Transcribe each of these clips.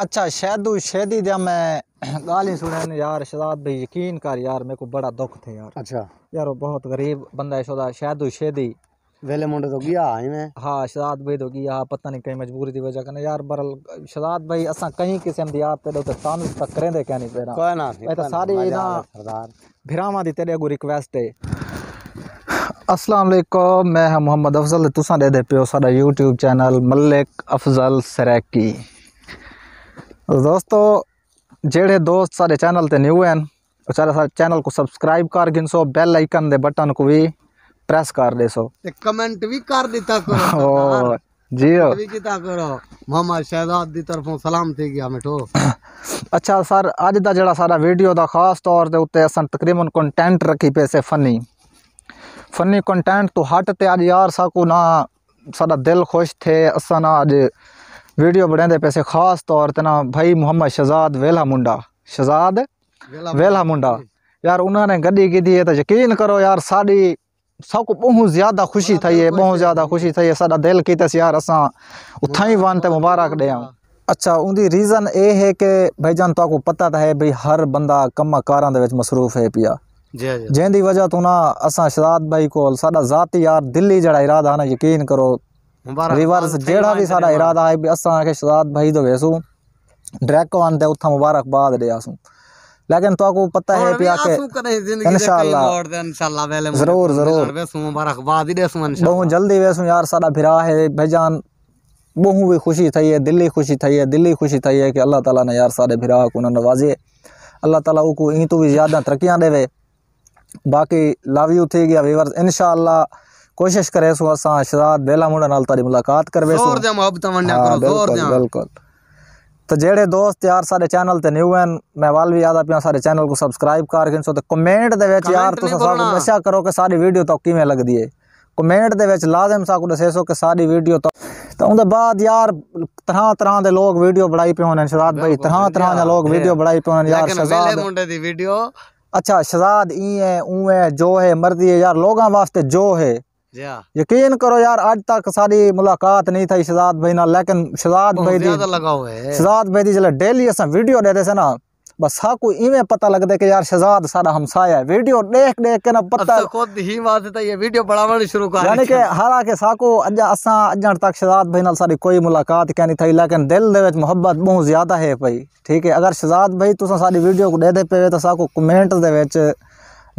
अच्छा शहदू शहदी जब मैं गाली सुने यार शहजाद भाई यकीन कर यार मेरे को बड़ा दुख थे यार अच्छा यार वो बहुत गरीब बंदा है शोदा शहदू शहदी वेले मुंडे तो गया आई मैं हां शहजाद भाई तो गया पता नहीं कहीं मजबूरी दी वजह कने यार बरल शहजाद भाई असा कहीं किस्म दी आप तेरे उते तान तक करे दे कहनी पेरा कोई ना मैं तो सारी ना सरदार भरावा दी तेरे को रिक्वेस्ट है अस्सलाम वालेकुम मैं मोहम्मद अफजल तुसा दे दे पियो साडा YouTube चैनल मलिक अफजल सरैकी दोस्तों जेडे दोस्त सारे चैनल ते न्यू हैं सारे सारे चैनल को सब्सक्राइब कर गिन सो बेल आइकन दे बटन को भी प्रेस कर दे सो ते कमेंट भी कर देता करो ओ जी हो भी किता करो मामा शहजाद दी तरफों सलाम थी गया मिठो अच्छा सर आज दा जेड़ा सारा वीडियो दा खास तौर दे उत्ते असन तकरीबन कंटेंट रखी पे से फनी फनी कंटेंट तो हट ते आज यार सा को ना सारा दिल खुश थे असा ना आज वीडियो बनाते ਪੈਸੇ ਖਾਸ ਤੌਰ ਤੇ ਨਾ भाई मुहम्मद शहजाद वेला मुंडा शहजाद वेला मुंडा यार उन्होंने गड्डी की है तो यकीन करो यार साड़ी सबको बहुत ज़्यादा खुशी थी है बहुत ज़्यादा खुशी थी है साडा दिल की यार असा उतना ही वन तो मुबारक दे अच्छा उनकी रीज़न ये है कि भाई जान तो पता तो है भाई हर बंदा कम कार मसरूफ है पिया जैसी वजह तू ना असा शहजाद भाई को साडा जाती यार दिल्ली जड़ा इरादा ना यकीन करो रिवर्स जेड़ा भी सारा इरादा है भी असा के शहजाद भाई जो तो वेसु ड्रैक कोन ते उथा मुबारकबाद ॾियासूं लेकिन तो को पता है पिया के इंशाल्लाह जरूर जरूर वेसु मुबारकबाद ॾियासूं इंशाल्लाह बहुत जल्दी वेसु यार सारा भरा है भाईजान बहु भी खुशी थई है दिल्ली खुशी थई है दिल्ली खुशी थई है कि अल्लाह ताला ने यार सारे भरा को नवाजे अल्लाह ताला को इतो भी ज़्यादा तरक्या देवे बाकी लव यू थे गया वीवर्स इंशाल्लाह कोशिश करे सो अस शहजाद बेला मुंडा नाल तारी मुलाकात करवे सो जोर दे मोहब्बत वंडा हाँ, करो जोर दे बिल्कुल तो जेड़े दोस्त यार सारे चैनल ते न्यू हैं मैं वाल भी याद आ पिया सारे चैनल को सब्सक्राइब कर के सो तो कमेंट दे विच यार तुस सब नशा करो के सारी वीडियो तो किवें लगदी है कमेंट दे विच लाजम सा को दसेसो के सारी वीडियो तो तो उनके बाद यार तरह तरह के लोग वीडियो बढ़ाई पे होने शहजाद भाई तरह तरह के लोग वीडियो बढ़ाई पे होने यार शहजाद मुंडे दी वीडियो अच्छा शहजाद ई है ऊ है जो है मर्दी है यार लोगों वास्ते जो है यकीन करो यार आज तक सारी मुलाकात नहीं था शहजाद भाई ना लेकिन शहजाद भाई दी शहजाद भाई दी जल्द डेली असा वीडियो देते से ना बस हाँ को इवें पता लगता है कि यार शहजाद सारा हमसाया है वीडियो देख देख के ना पता तो खुद ही बात है ये वीडियो बढ़ावण शुरू कर यानी कि हालांकि साको अज अस अज तक शहजाद भाई नाल सारी कोई मुलाकात क्या नहीं थी लेकिन दिल दे मुहब्बत बहुत ज्यादा है भाई ठीक है अगर शहजाद भाई तुम सारी वीडियो को दे दे पे तो साको कमेंट के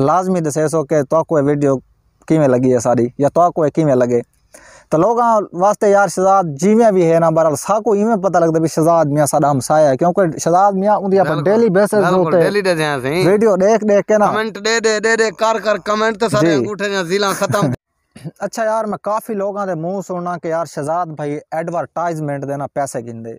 लाजमी दसे सो कि तो वीडियो की लगी है सारी या तो को की लगे तो लोग वास्ते यार शहजाद जीविया भी है ना बहरहाल साको इवें पता लगता भी शहजाद मियाँ सा हमसाया है क्योंकि शहजाद मियाँ उनकी अपन डेली बेसिस होते डेली दे जाए सही वीडियो देख देख के ना कमेंट दे दे दे दे कर कर कमेंट तो सारे अंगूठे ना जिला खत्म अच्छा यार मैं काफ़ी लोगों के मुंह सुनना कि यार शहजाद भाई एडवरटाइजमेंट देना पैसे गिनते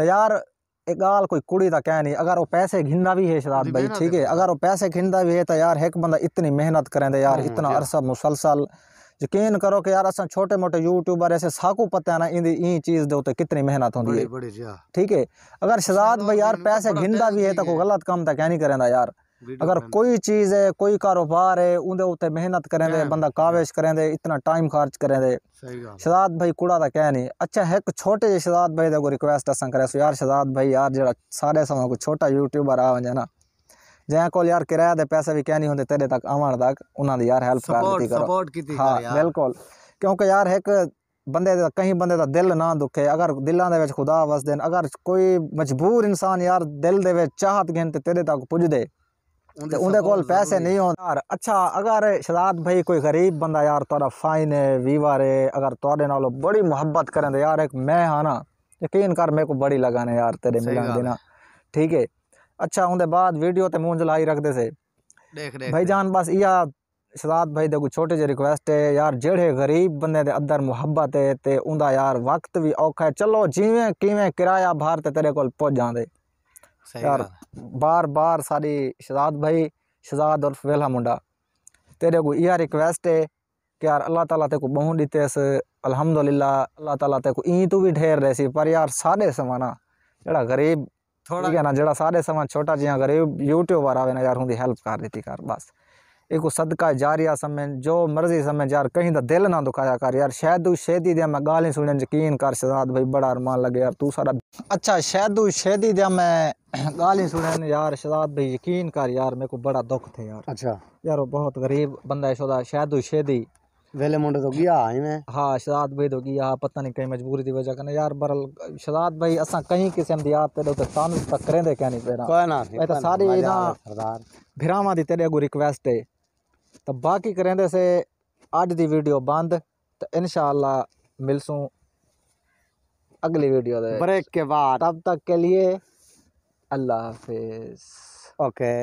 तो यार एक गाल कोई कुड़ी का कह नहीं अगर वो पैसे घिंदा भी है शराब भाई ठीक है अगर वो पैसे घिंदा भी है तो यार एक बंदा इतनी मेहनत करें यार हाँ, इतना अरसा मुसलसल यकीन करो कि यार असा छोटे मोटे यूट्यूबर ऐसे साकू पता ना इन ई चीज के उत्ते कितनी मेहनत होती है हाँ। ठीक है अगर शहजाद भाई यार पैसे घिंदा भी है तो कोई गलत काम तो कह नहीं करेंदा यार अगर कोई चीज़ है कोई कारोबार है उनके उत्ते मेहनत करें हाँ। बंदा काविश करें इतना टाइम खर्च करें शहजाद भाई कूड़ा था क्या नहीं अच्छा है छोटे जे शहजाद भाई को रिक्वेस्ट असा करें यार शहजाद भाई यार जरा सारे समा कोई छोटा यूट्यूबर आ वजे ना जै को यार किराया दे पैसे भी क्या नहीं होंगे तेरे तक आवन तक उन्होंने यार हेल्प कर हाँ बिल्कुल क्योंकि यार एक बंदे कहीं बंद का दिल ना दुखे अगर दिलों दे खुदा वसदे अगर कोई मजबूर इंसान यार दिल दे चाहत गिन ते तेरे तक पुजदे कोल पैसे नहीं होने यार अच्छा अगर शहजाद भाई कोई गरीब बंदा यार फाइन है वीवर है अगर तोरे बड़ी मोहब्बत करें तो यार एक मैं हाँ ना यकीन कर मेरे को बड़ी यार तेरे देना ठीक है अच्छा बाद वीडियो तो मूँह जलाई रखते से भाई जान बस इया भाई देखो छोटे जी रिक्वेस्ट है यार जेड़े गरीब बंदे मुहब्बत है यार वक्त भी औखा है चलो जिवें किवें किराया भारत तेरे को पहुँच यार बार बार सारी शहजाद भाई शहजाद उर्फ वेला मुंडा तेरे को यह रिक्वेस्ट है कि यार अल्लाह ताला तेको बहु दीते अल्हम्दुलिल्लाह अल्लाह ताला तेको ई तू भी ढेर रहे सी पर यार सारे समाना जरा गरीब थोड़ा ना जरा सारे समान छोटा जिया गरीब यूट्यूबर आवे ना यार हूँ हेल्प कर दी कर बस एक सदका जा रहा समय जो मर्ज़ी समय जार कहीं तो दिल ना दुखाया कर यार शहदू शेदी दिया मैं गाली सुन यकीन कर शहजाद भाई बड़ा अरमान लगे यार तू सारा अच्छा शहदू शेदी दिया मैं गाली सुन यार शहजाद भाई यकीन कर यार मेरे को बड़ा दुख थे यार अच्छा यार बहुत गरीब बंदा है शोदा शहदू शेदी वेले मुंडे तो गया आई मैं हां शहजाद भाई तो गया पता नहीं कई मजबूरी दी वजह कने यार बरल शहजाद भाई असा कहीं किस्म दी आप तेरे तो तानु तक करें दे कहनी पेरा कोई ना ए तो सारी ना सरदार भिरावा दी तेरे को रिक्वेस्ट है तो बाकी करें से असें अज की वीडियो बंद तो इन शाला मिलसूँ अगली वीडियो ब्रेक के बाद तब तक के लिए अल्लाह हाफिज ओके